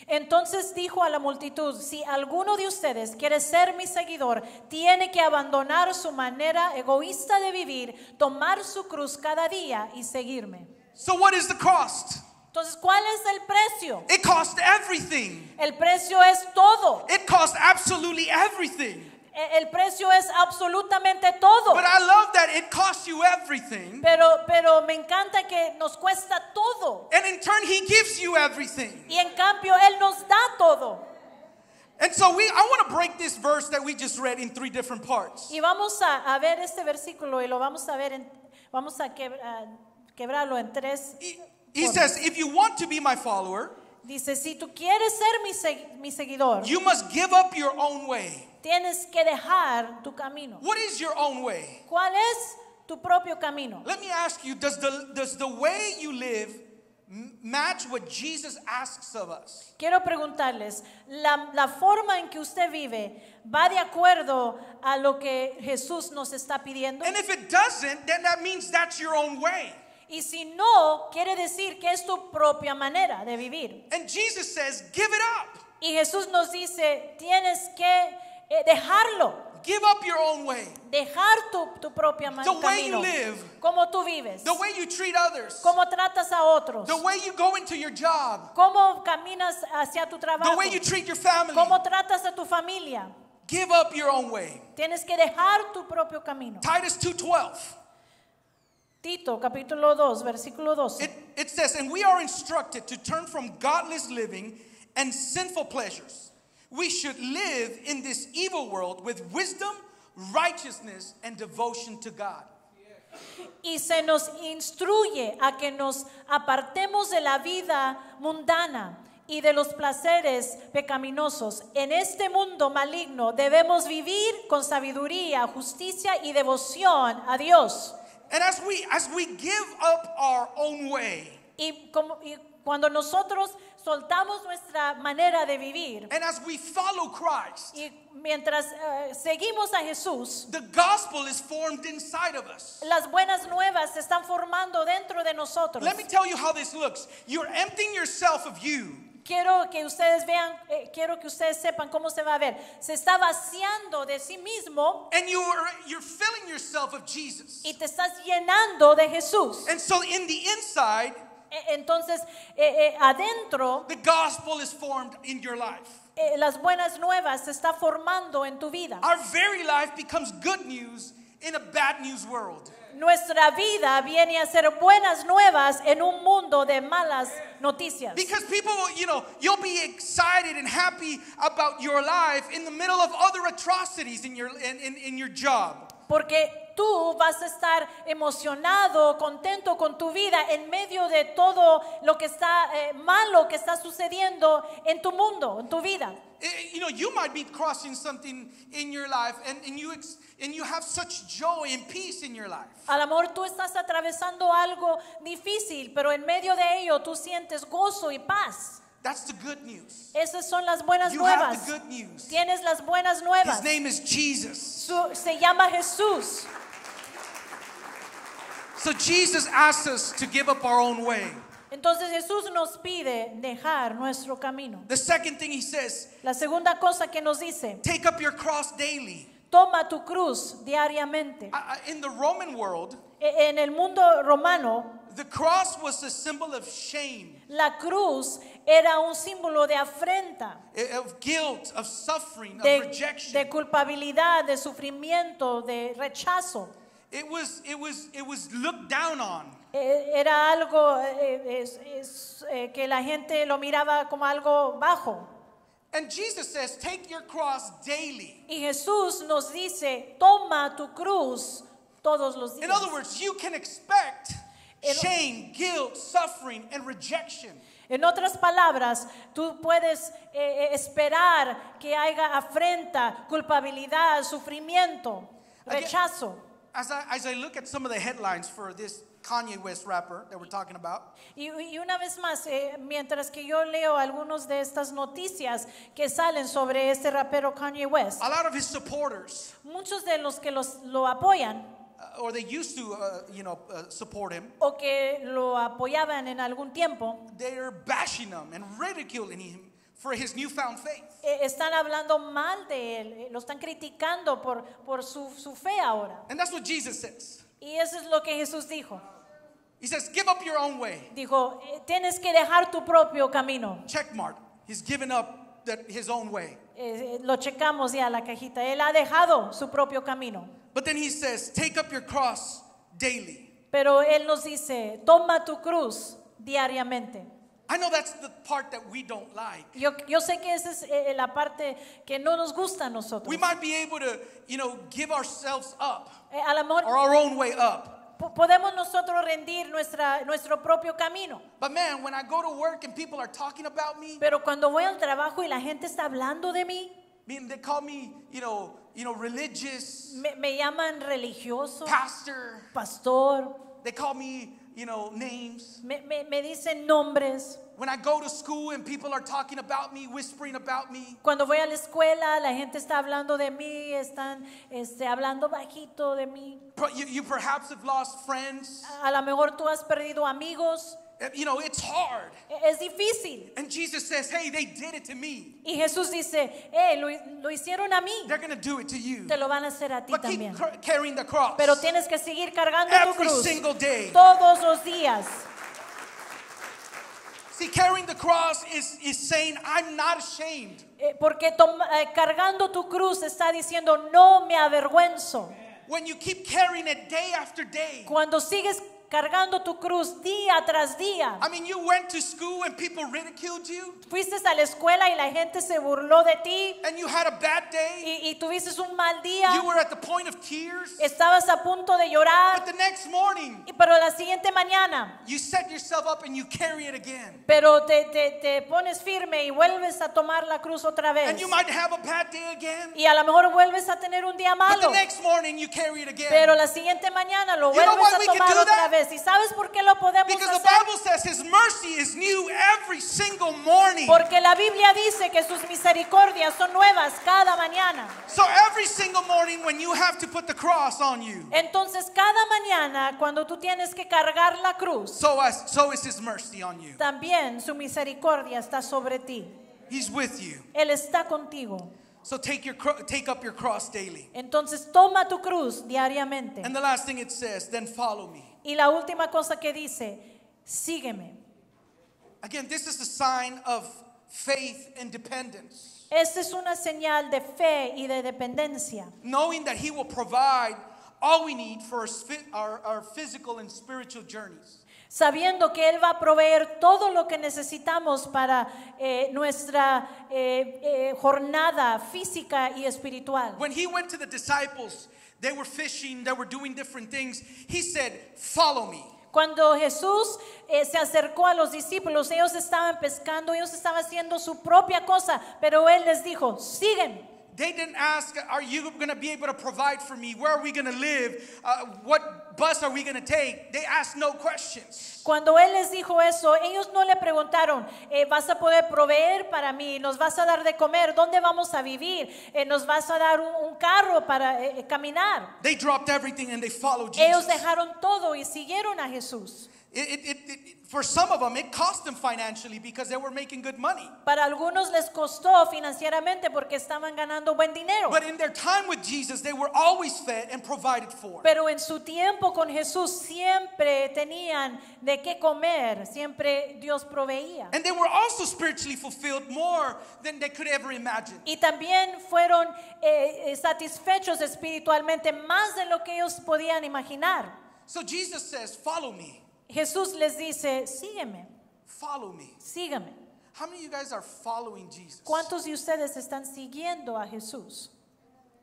Entonces dijo a la multitud, si alguno de ustedes quiere ser mi seguidor, tiene que abandonar su manera egoísta de vivir, tomar su cruz cada día y seguirme. Entonces, ¿cuál es el precio? El precio es todo. It cost absolutely everything. E, el precio es absolutamente todo. But I love that it costs you everything. Pero pero me encanta que nos cuesta todo. And in turn he gives you everything. Y en cambio él nos da todo. And so we, I want to break this verse that we just read in three different parts. Y vamos a, a ver este versículo y lo vamos a ver en, vamos a, quebr, quebrarlo en tres. He, he says, if you want to be my follower, dice si tú quieres ser mi, mi seguidor, you must give up your own way. Tienes que dejar tu camino. What is your own way? ¿Cuál es tu propio camino? Let me ask you, does the, does the way you live match what Jesus asks of us? Quiero preguntarles, ¿la, la forma en que usted vive va de acuerdo a lo que Jesús nos está pidiendo? And if it doesn't, then that means that's your own way. Y si no, quiere decir que es tu propia manera de vivir. And Jesus says, give it up. Y Jesús nos dice, tienes que Eh, dejarlo. Give up your own way. Dejar tu, tu propia the camino. Way you live, como tú vives. The way you treat others. Como tratas a otros. The way you go into your job. Como caminas hacia tu trabajo. The way you treat your family. Como tratas a tu familia. Give up your own way. Tienes que dejar tu propio camino. Titus 2:12. Tito capítulo 2 versículo 12. It, it says, and we are instructed to turn from godless living and sinful pleasures. we should live in this evil world with wisdom, righteousness, and devotion to God. Y se nos instruye a que nos apartemos de la vida mundana y de los placeres pecaminosos. En este mundo maligno debemos vivir con sabiduría, justicia y devoción a Dios. y, como, y cuando nosotros soltamos nuestra manera de vivir. And as we follow Christ, y mientras eh, seguimos a Jesús, the gospel is formed inside of us. Las buenas nuevas se están formando dentro de nosotros. Let me tell you how this looks. You're emptying yourself of you. Quiero que ustedes vean, eh, quiero que ustedes sepan cómo se va a ver. Se está vaciando de sí mismo. And you're filling yourself of Jesus. Y te estás llenando de Jesús. And so in the inside e, entonces, eh, eh, adentro, the gospel is formed in your life. Eh, las buenas nuevas se está formando en tu vida. Our very life becomes good news in a bad news world. Nuestra vida viene a ser buenas nuevas en un mundo de malas noticias. Because people, you know, you'll be excited and happy about your life in the middle of other atrocities in your in, in, in your job. Porque tú vas a estar emocionado, contento con tu vida en medio de todo lo que está eh, malo que está sucediendo en tu mundo, en tu vida. Eh, you know, you might be crossing something in your life and, you and you have such joy and peace in your life. Al amor, tú estás atravesando algo difícil, pero en medio de ello tú sientes gozo y paz. good news. Esas son las buenas you nuevas. Have good news. Tienes las buenas nuevas. His name is Jesus. se llama Jesús. So Jesus asks us to give up our own way. Entonces Jesús nos pide dejar nuestro camino. The second thing he says, La segunda cosa que nos dice, take up your cross daily. Toma tu cruz diariamente. in the Roman world, e, en el mundo romano, the cross was a symbol of shame. La cruz era un símbolo de afrenta, eh, of guilt, of suffering, of rejection. de culpabilidad, de sufrimiento, de rechazo. It was, looked down on. E, era algo e, e, es, eh, que la gente lo miraba como algo bajo. Y Jesús nos dice, toma tu cruz todos los días. en, otras palabras, tú puedes eh, eh, esperar que haya afrenta, culpabilidad, sufrimiento, rechazo. As I, as I look at some of the headlines for this Kanye West rapper that we're talking about. Y, y una vez más, eh, mientras que yo leo algunos de estas noticias que salen sobre este rapero Kanye West. A lot of his supporters. Muchos de los que los, lo apoyan. Uh, or they used to, uh, you know, uh, support him. O que lo apoyaban en algún tiempo. They're bashing him and ridiculing him. Eh, están hablando mal de él, eh, lo están criticando por, por su, su fe ahora. Y eso es lo que Jesús dijo. He says, give up your own way. Dijo, eh, tienes que dejar tu propio camino. He's given up his own way. lo checamos ya la cajita. Él ha dejado su propio camino. Pero él nos dice, toma tu cruz diariamente. I know that's the part that we don't like. Yo, yo sé que esa es eh, la parte que no nos gusta a nosotros. We might be able to, you know, give ourselves up Eh, a mejor or our own way up. podemos nosotros rendir nuestra, nuestro propio camino. But man, when I go to work and people are talking about me, Pero cuando voy al trabajo y la gente está hablando de mí, I mean, they call me, you know, you know, religious, me, me llaman religioso, pastor. pastor, They call me you know, names. Me, me, me dicen nombres. When I go to school and people are talking about me, whispering about me. Cuando voy a la escuela, la gente está hablando de mí, están este, hablando bajito de mí. You, you perhaps have lost friends. A lo mejor tú has perdido amigos. You know, it's hard. E, es difícil. And Jesus says, hey, they did it to me. Y Jesús dice, hey, eh, lo, lo hicieron a mí. They're going to do it to you. Te lo van a hacer a ti But también. Keep carrying the cross. Pero tienes que seguir cargando Every tu cruz. Single day. Todos los días. See, carrying the cross is, is saying, I'm not ashamed. Eh, porque eh, cargando tu cruz está diciendo, no me avergüenzo. When you keep carrying it day after day. Cuando sigues cargando tu cruz día tras día. Fuiste a la escuela y la gente se burló de ti. Y, y tuviste un mal día. Estabas a punto de llorar. y pero la siguiente mañana. Pero te, pones firme y vuelves a tomar la cruz otra vez. Y a lo mejor vuelves a tener un día malo. Pero la siguiente mañana lo vuelves a tomar otra vez vez. ¿Y sabes por qué lo podemos Because the hacer? Bible says his mercy is new every single morning. Porque la Biblia dice que sus misericordias son nuevas cada mañana. So every single morning when you have to put the cross on you. Entonces cada mañana cuando tú tienes que cargar la cruz. So as, so is his mercy on you. También su misericordia está sobre ti. He's with you. Él está contigo. So take your take up your cross daily. Entonces toma tu cruz diariamente. And the last thing it says, then follow me. Y la última cosa que dice, sígueme. Again, this is the sign of faith and dependence. Esta es una señal de fe y de dependencia. Knowing that he will provide all we need for our, our physical and spiritual journeys. sabiendo que Él va a proveer todo lo que necesitamos para eh, nuestra eh, eh, jornada física y espiritual. When he went to the disciples, They were fishing, they were doing different things. He said, "Follow me." Cuando Jesús eh, se acercó a los discípulos, ellos estaban pescando, ellos estaban haciendo su propia cosa, pero él les dijo, siguen. They didn't ask, Are you going to be able to provide for me? Where are we going to live? Uh, what bus are we going to take? They asked no questions. Cuando él les dijo eso, ellos no le preguntaron, eh, ¿vas a poder proveer para mí? ¿Nos vas a dar de comer? ¿Dónde vamos a vivir? Eh, ¿Nos vas a dar un, un carro para eh, eh caminar? They dropped everything and they followed Jesus. Ellos dejaron todo y siguieron a Jesús. It, it, it, For some of them, it cost them financially because they were making good money. Para algunos les costó financieramente porque estaban ganando buen dinero. But in their time with Jesus, they were always fed and provided for. Pero en su tiempo con Jesús siempre tenían de qué comer, siempre Dios proveía. And they were also spiritually fulfilled more than they could ever imagine. Y también fueron eh, eh satisfechos espiritualmente más de lo que ellos podían imaginar. So Jesus says, "Follow me." Jesús les dice, sígueme. Follow me. Sígame. How many of you guys are following Jesus? ¿Cuántos de ustedes están siguiendo a Jesús?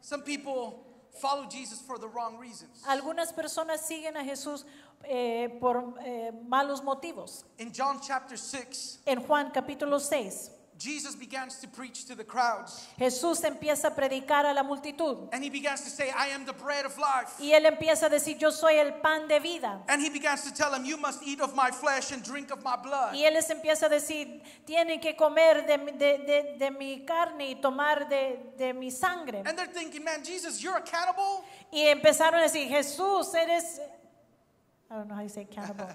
Some people follow Jesus for the wrong reasons. Algunas personas siguen a Jesús eh, por eh, malos motivos. In John chapter 6, en Juan capítulo 6, Jesus begins to preach to the crowds. Jesús empieza a predicar a la multitud. And he begins to say, I am the bread of life. Y él empieza a decir, yo soy el pan de vida. And he begins to tell them, you must eat of my flesh and drink of my blood. Y él les empieza a decir, tienen que comer de, de, de, de mi carne y tomar de, de mi sangre. And they're thinking, man, Jesus, you're a cannibal? Y empezaron a decir, Jesús, eres... I don't know how you say cannibal.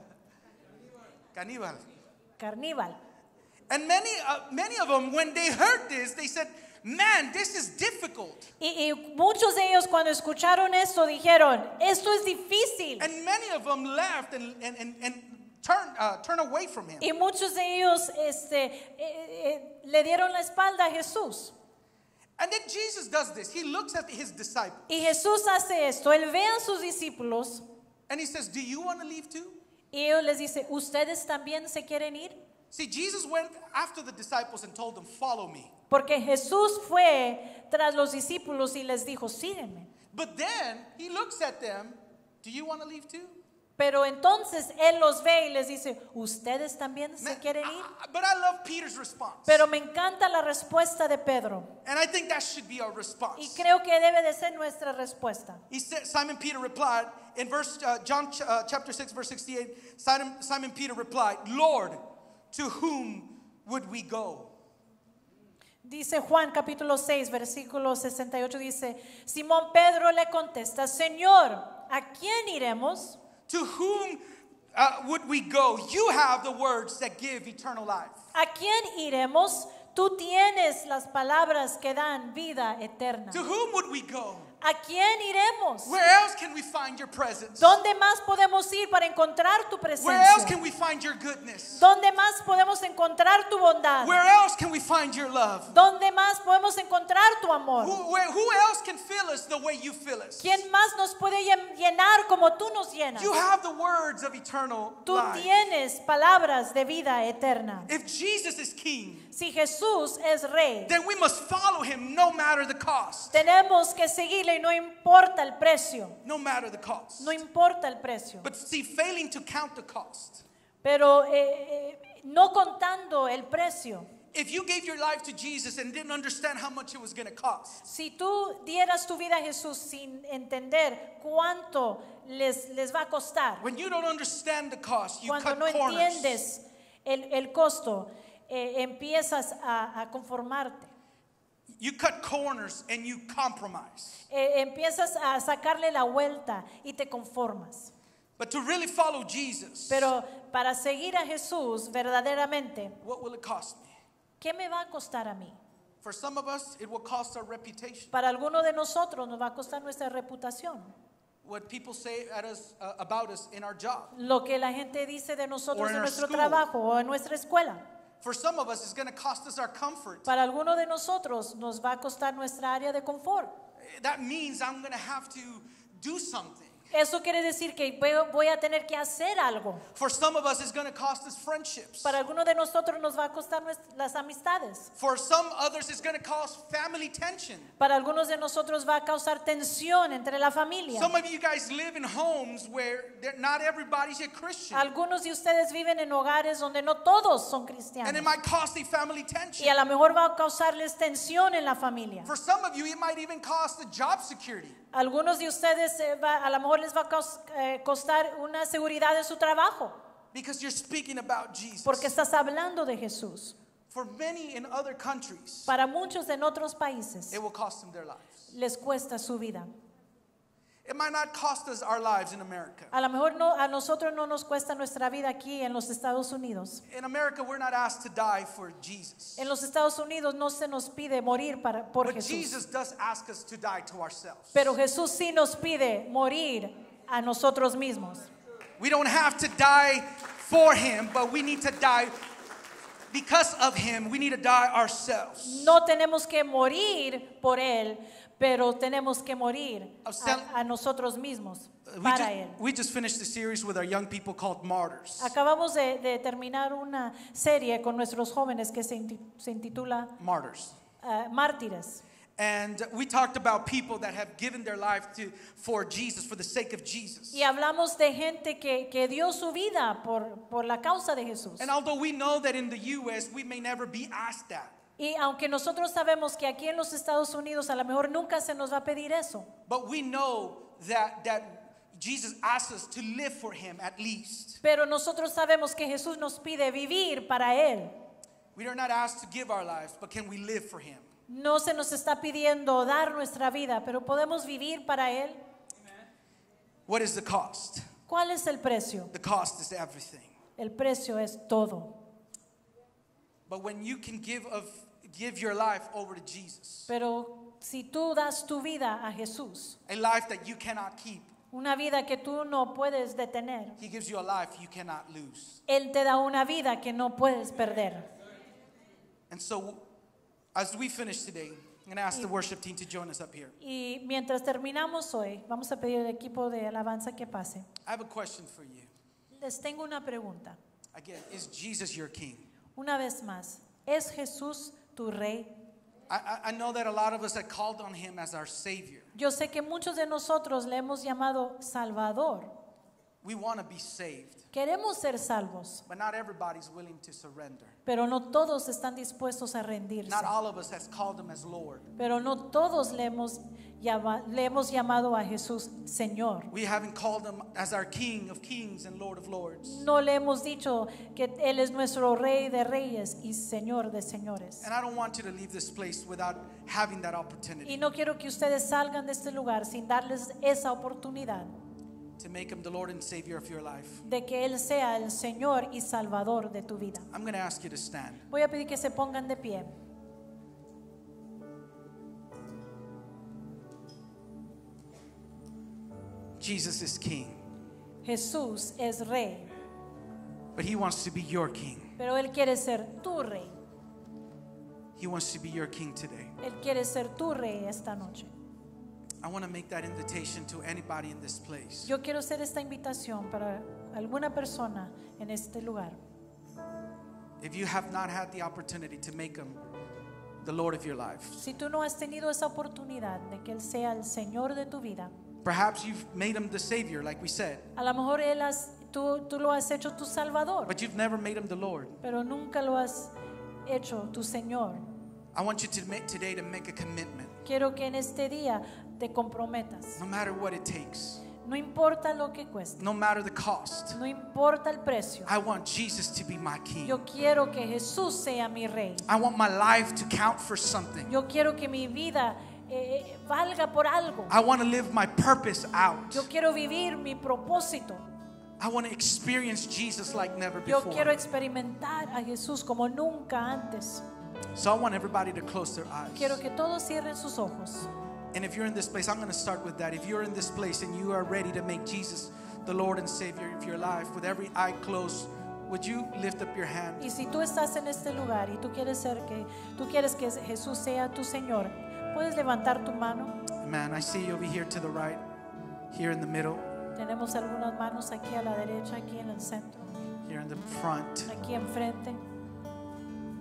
Caníbal. Carníbal. Carníbal. And many, uh, many of them, when they heard this, they said, Man, this is difficult. Y, y, muchos de ellos cuando escucharon esto dijeron, esto es difícil. And many of them left and, and, and, and turned, uh, turned away from him. Y muchos de ellos este, eh, eh, eh, le dieron la espalda a Jesús. And then Jesus does this. He looks at his disciples. Y Jesús hace esto. Él ve a sus discípulos. And he says, "Do you want to leave too?" Y él les dice, "¿Ustedes también se quieren ir?" See, Jesus went after the disciples and told them, "Follow me." Porque Jesús fue tras los discípulos y les dijo, "Sígueme." But then he looks at them, "Do you want to leave too?" Pero entonces él los ve y les dice, "¿Ustedes también Man, se quieren ir?" I- but I love Peter's response. Pero me encanta la respuesta de Pedro and I think that should be our response. y creo que debe de ser nuestra respuesta. He said, Simon Peter replied in verse uh, John uh, chapter 6 verse 68, Simon, Simon Peter replied, "Lord, to whom would we go? Dice Juan capítulo 6, versículo 68, dice, Simón Pedro le contesta, Señor, ¿a quién iremos? To whom uh, would we go? You have the words that give eternal life. ¿A quién iremos? Tú tienes las palabras que dan vida eterna. To whom would we go? ¿A quién iremos? Where else can we find your presence? ¿Dónde más podemos ir para encontrar tu presencia? Where else can we find your goodness? ¿Dónde más podemos encontrar tu bondad? Where else can we find your love? ¿Dónde más podemos encontrar tu amor? Who, else can fill us the way you fill us? ¿Quién más nos puede llenar como tú nos llenas? You have the words of eternal Tú life. tienes palabras de vida eterna. If Jesus is king, si Jesús es rey, then we must follow him no matter the cost. Tenemos que seguirle y no importa el precio. No matter the cost. No importa el precio. But see, failing to count the cost. Pero eh, eh, no contando el precio. If you gave your life to Jesus and didn't understand how much it was going to cost. Si tú dieras tu vida a Jesús sin entender cuánto les les va a costar. When you don't understand the cost, you Cuando no entiendes el, el costo, eh, empiezas a, a conformarte. Eh, empiezas a sacarle la vuelta y te conformas. Pero para seguir a Jesús verdaderamente, ¿qué me va a costar a mí? Para algunos de nosotros nos va a costar nuestra reputación. Lo que la gente dice de nosotros en nuestro trabajo o en nuestra escuela. For some of us, it's going to cost us our comfort. Para alguno de nosotros nos va a costar nuestra área de confort. That means I'm going to have to do something. Eso quiere decir que voy a tener que hacer algo. Para algunos de nosotros nos va a costar las amistades. Para algunos de nosotros va a causar tensión entre la familia. Algunos de ustedes viven en hogares donde no todos son cristianos. Y a lo mejor va a causarles tensión en la familia. Algunos de ustedes eh, a lo mejor les va a eh, costar una seguridad de su trabajo porque estás hablando de Jesús. Para muchos en otros países les cuesta su vida. It might not cost us our lives in America. A lo mejor no, a nosotros no nos cuesta nuestra vida aquí en los Estados Unidos. In America, we're not asked to die for Jesus. En los Estados Unidos no se nos pide morir para, por but Jesús. Jesus does ask us to die to ourselves. Pero Jesús sí nos pide morir a nosotros mismos. We don't have to die for him, but we need to die because of him. We need to die ourselves. No tenemos que morir por él, pero tenemos que morir a, a nosotros mismos uh, para Él. Acabamos de, de terminar una serie con nuestros jóvenes que se, se intitula Martyrs. Uh, Mártires. And we talked about people that have given their life to, for Jesus, for the sake of Jesus. Y hablamos de gente que, que dio su vida por, por la causa de Jesús. And although we know that in the U.S. we may never be asked that. Y aunque nosotros sabemos que aquí en los Estados Unidos a lo mejor nunca se nos va a pedir eso. Pero nosotros sabemos que Jesús nos pide vivir para él. No se nos está pidiendo dar nuestra vida, pero podemos vivir para él. ¿Cuál es el precio? El precio es todo. But when you can give of give your life over to Jesus, Pero si tú das tu vida a Jesús, a life that you cannot keep, una vida que tú no puedes detener, He gives you a life you cannot lose. Él te da una vida que no puedes perder. And so, as we finish today, I'm going to ask Y- the worship team to join us up here. Y mientras terminamos hoy, vamos a pedir al equipo de alabanza que pase. I have a question for you. Les tengo una pregunta. Again, is Jesus your King? Una vez más, ¿es Jesús tu rey. Yo sé que muchos de nosotros le hemos llamado Salvador. Queremos ser salvos. Pero no todos están dispuestos a rendirse. Pero no todos le hemos le hemos llamado a Jesús Señor. No le hemos dicho que él es nuestro Rey de reyes y Señor de señores. Y no quiero que ustedes salgan de este lugar sin darles esa oportunidad. De que él sea el Señor y Salvador de tu vida. Voy a pedir que se pongan de pie. Jesus is king. Jesús es rey. But he wants to be your king. Pero él quiere ser tu rey. He wants to be your king today. Él quiere ser tu rey esta noche. I want to make that invitation to anybody in this place. Yo quiero hacer esta invitación para alguna persona en este lugar. If you have not had the opportunity to make him the Lord of your life. Si tú no has tenido esa oportunidad de que él sea el Señor de tu vida. Perhaps you've made him the savior, like we said. A lo mejor él has, tú, tú lo has hecho tu salvador. But you've never made him the Lord. Pero nunca lo has hecho tu señor. I want you to make today to make a commitment. Quiero que en este día te comprometas. No matter what it takes. No importa lo que cueste. No matter the cost. No importa el precio. I want Jesus to be my king. Yo quiero que Jesús sea mi rey. I want my life to count for something. Yo quiero que mi vida valga por algo. I want to live my purpose out. Yo quiero vivir mi propósito. I want to experience Jesus like never before. Yo quiero experimentar a Jesús como nunca antes. So I want everybody to close their eyes. Quiero que todos cierren sus ojos. And if you're in this place, I'm going to start with that. If you're in this place and you are ready to make Jesus the Lord and Savior of your life, with every eye closed, would you lift up your hand? Y si tú estás en este lugar y tú quieres ser que tú quieres que Jesús sea tu Señor, ¿Puedes levantar tu mano? Man, I see you over here to the right, here in the middle, Tenemos algunas manos aquí a la derecha, aquí en el centro, here in the front. aquí enfrente.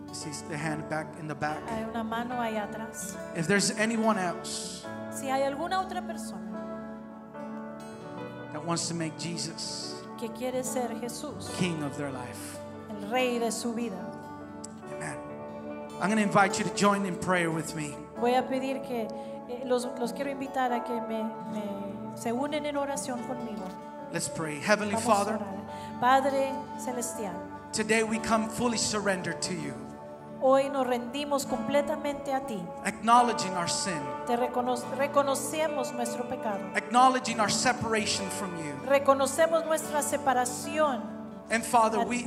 I see the hand back in the back. Hay una mano allá atrás. If there's anyone else Si hay alguna otra persona that wants to make Jesus que quiere ser Jesús, king of their life, el rey de su vida, amen. I'm going to invite you to join in prayer with me. Voy a pedir que, eh, los, los, quiero invitar a que me, me, se unen en oración conmigo. Let's pray. Heavenly Father, Padre Celestial, today we come fully surrendered to you. Hoy nos rendimos completamente a ti. Acknowledging our sin. Te reconocemos nuestro pecado. Acknowledging our separation from you. Reconocemos nuestra separación. And Father, we,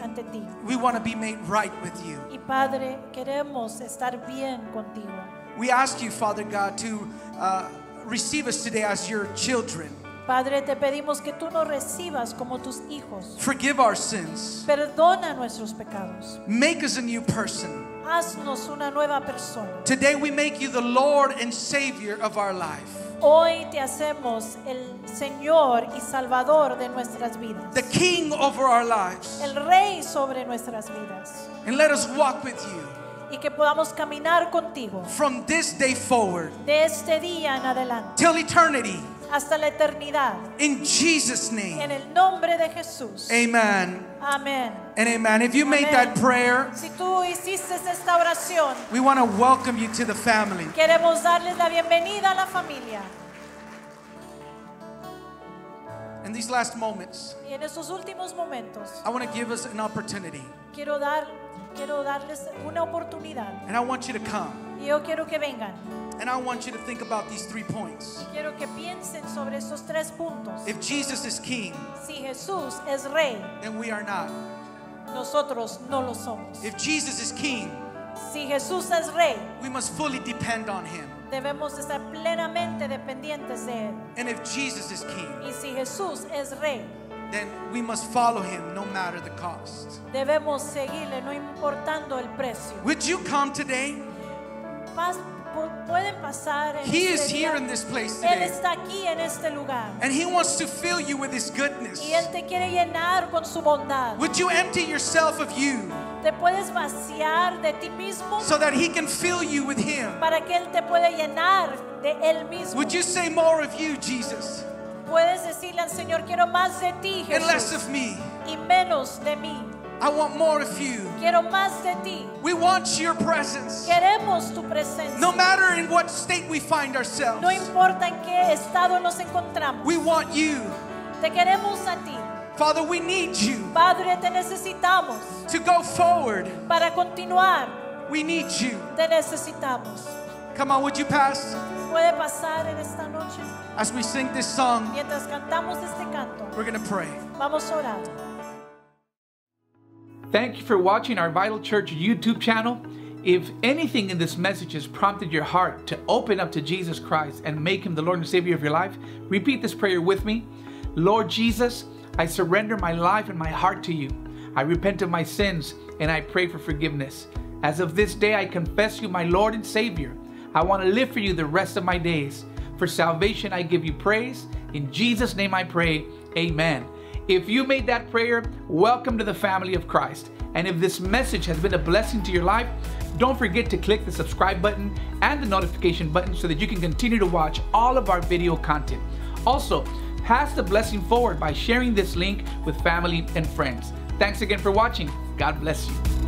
we want to be made right with you. Y Padre, queremos estar bien contigo. We ask you, Father God, to uh, receive us today as your children. Padre, te pedimos que tú nos recibas como tus hijos. Forgive our sins. Perdona nuestros pecados. Make us a new person. Haznos una nueva persona. Today we make you the Lord and Savior of our life. Hoy te hacemos el Señor y Salvador de nuestras vidas. The King over our lives. El Rey sobre nuestras vidas. And let us walk with you. y que podamos caminar contigo. From this day forward. De este día en adelante. Till eternity. Hasta la eternidad. In Jesus name. En el nombre de Jesús. Amen. Amen. And amen. If you made that prayer, si tú hiciste esta oración, we want to welcome you to the family. Queremos darles la bienvenida a la familia. In these last moments, y en estos últimos momentos, I want to give us an opportunity. Quiero dar quiero darles una oportunidad. And I want you to come. Y yo quiero que vengan. And I want you to think about these three points. quiero que piensen sobre esos tres puntos. If Jesus is king, si Jesús es rey, then we are not. Nosotros no lo somos. If Jesus is king, si Jesús es rey, we must fully depend on him. Debemos estar plenamente dependientes de él. And if Jesus is king, y si Jesús es rey, then we must follow him no matter the cost. Debemos seguirle no importando el precio. Would you come today? pueden pasar he is here in this place today. Él está aquí en este lugar. And he wants to fill you with his goodness. Y él te quiere llenar con su bondad. Would you empty yourself of you? Te puedes vaciar de ti mismo. So that he can fill you with him. Para que él te puede llenar de él mismo. Would you say more of you, Jesus? puedes decirle al Señor, quiero más de ti, Jesús. And less of me. Y menos de mí. I want more of you. Quiero más de ti. We want your presence. Queremos tu presencia. No matter in what state we find ourselves. No importa en qué estado nos encontramos. We want you. Te queremos a ti. Father, we need you. Padre, te necesitamos. To go forward. Para continuar. We need you. Te necesitamos. Come on, would you pass? Puede pasar en esta noche. As we sing this song, mientras cantamos este canto, we're going to pray. Vamos a orar. Thank you for watching our Vital Church YouTube channel. If anything in this message has prompted your heart to open up to Jesus Christ and make him the Lord and Savior of your life, repeat this prayer with me. Lord Jesus, I surrender my life and my heart to you. I repent of my sins and I pray for forgiveness. As of this day, I confess you my Lord and Savior. I want to live for you the rest of my days. For salvation, I give you praise. In Jesus' name I pray, amen. If you made that prayer, welcome to the family of Christ. And if this message has been a blessing to your life, don't forget to click the subscribe button and the notification button so that you can continue to watch all of our video content. Also, pass the blessing forward by sharing this link with family and friends. Thanks again for watching. God bless you.